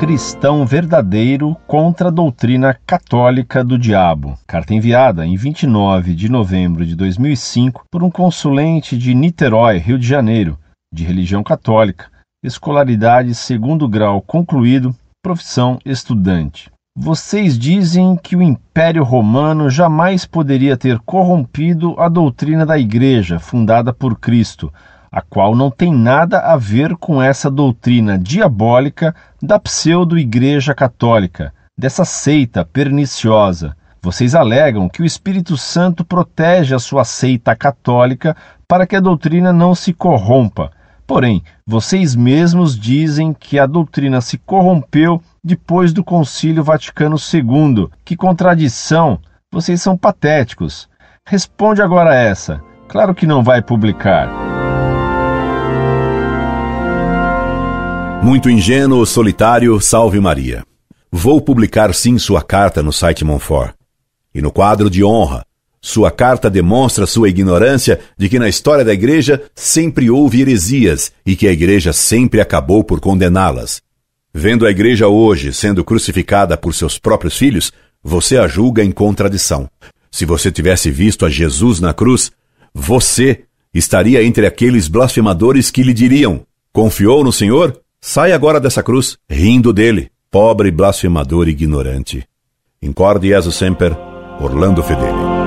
cristão verdadeiro contra a doutrina católica do diabo. Carta enviada em 29 de novembro de 2005 por um consulente de Niterói, Rio de Janeiro, de religião católica, escolaridade segundo grau concluído, profissão estudante. Vocês dizem que o Império Romano jamais poderia ter corrompido a doutrina da Igreja fundada por Cristo a qual não tem nada a ver com essa doutrina diabólica da pseudo-igreja católica, dessa seita perniciosa. Vocês alegam que o Espírito Santo protege a sua seita católica para que a doutrina não se corrompa. Porém, vocês mesmos dizem que a doutrina se corrompeu depois do Concílio Vaticano II. Que contradição! Vocês são patéticos. Responde agora essa. Claro que não vai publicar. Muito ingênuo, solitário, salve Maria. Vou publicar sim sua carta no site Monfort. E no quadro de honra, sua carta demonstra sua ignorância de que na história da igreja sempre houve heresias e que a igreja sempre acabou por condená-las. Vendo a igreja hoje sendo crucificada por seus próprios filhos, você a julga em contradição. Se você tivesse visto a Jesus na cruz, você estaria entre aqueles blasfemadores que lhe diriam: Confiou no Senhor? Sai agora dessa cruz, rindo dele, pobre blasfemador ignorante. Incorde Jesus Semper, Orlando Fedeli.